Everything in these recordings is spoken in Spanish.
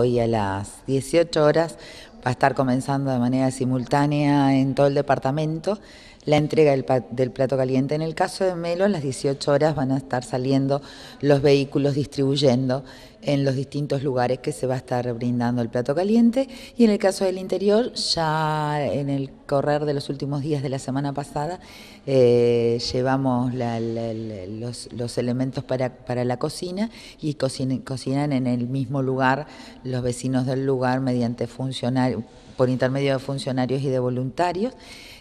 Hoy a las 18 horas va a estar comenzando de manera simultánea en todo el departamento la entrega del, plato caliente. En el caso de Melo, a las 18 horas van a estar saliendo los vehículos distribuyendo en los distintos lugares que se va a estar brindando el plato caliente y en el caso del interior, ya en el correr de los últimos días de la semana pasada, eh, llevamos los, elementos para, la cocina y cocinan en el mismo lugar los vecinos del lugar mediante funcionarios por intermedio de funcionarios y de voluntarios.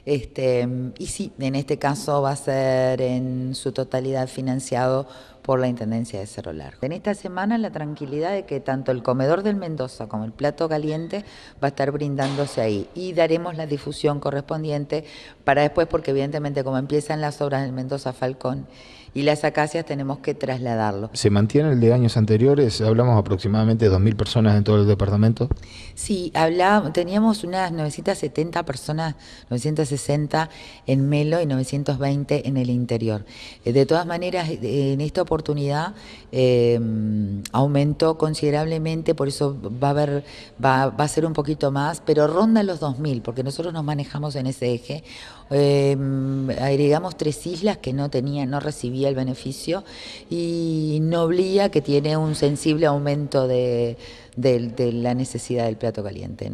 Este, y sí, en este caso va a ser en su totalidad financiado por la Intendencia de Cerro Largo. En esta semana la tranquilidad de que tanto el comedor del Mendoza como el plato caliente va a estar brindándose ahí y daremos la difusión correspondiente para después porque evidentemente como empiezan las obras del Mendoza Falcón y las acacias tenemos que trasladarlo. ¿Se mantiene el de años anteriores? Hablamos aproximadamente de 2.000 personas en todo el departamento. Sí, hablamos, teníamos unas 970 personas, 960 en Melo y 920 en el interior. Eh, de todas maneras, eh, en esta oportunidad em, aumentó considerablemente, por eso va a va, a ser un poquito más, pero ronda los 2.000, porque nosotros nos manejamos en ese eje. Em, agregamos tres islas que no tenía, no recibía el beneficio y Noblía que tiene un sensible aumento de, la necesidad del plato caliente,